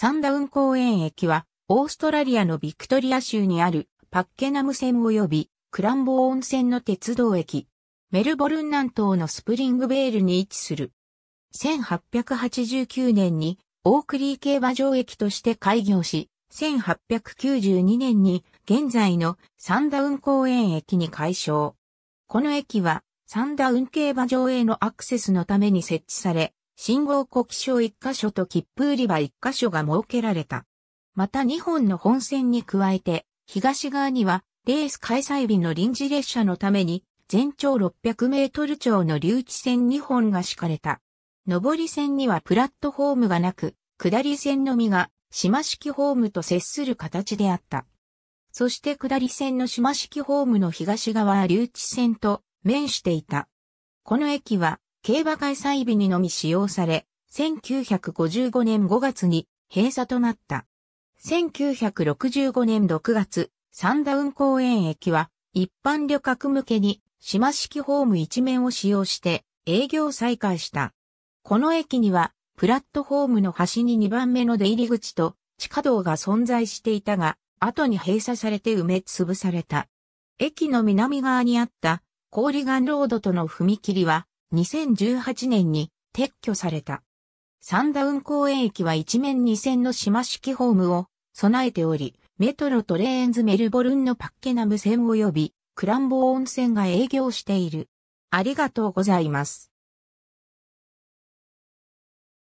サンダウン公園駅は、オーストラリアのビクトリア州にあるパッケナム線及びクランボ温泉の鉄道駅。メルボルン南東のスプリングベールに位置する。1889年にオークリー競馬場駅として開業し、1892年に現在のサンダウン公園駅に改称。この駅はサンダウン競馬場へのアクセスのために設置され、信号呼気所1箇所と切符売り場1箇所が設けられた。また2本の本線に加えて、東側には、レース開催日の臨時列車のために、全長600メートル超の留置線2本が敷かれた。上り線にはプラットホームがなく、下り線のみが、島式ホームと接する形であった。そして下り線の島式ホームの東側は留置線と面していた。この駅は競馬開催日にのみ使用され、1955年5月に閉鎖となった。1965年6月、サンダウン公園駅は一般旅客向けに島式ホーム一面を使用して営業再開した。この駅にはプラットホームの端に2番目の出入り口と地下道が存在していたが、後に閉鎖されて埋め潰された。駅の南側にあった氷岩ロードとの踏切は2018年に撤去された。三田運公園駅は一面二線の島式ホームを備えており、メトロとレーンズメルボルンのパッケナム線及びクランボー温泉が営業している。ありがとうございます。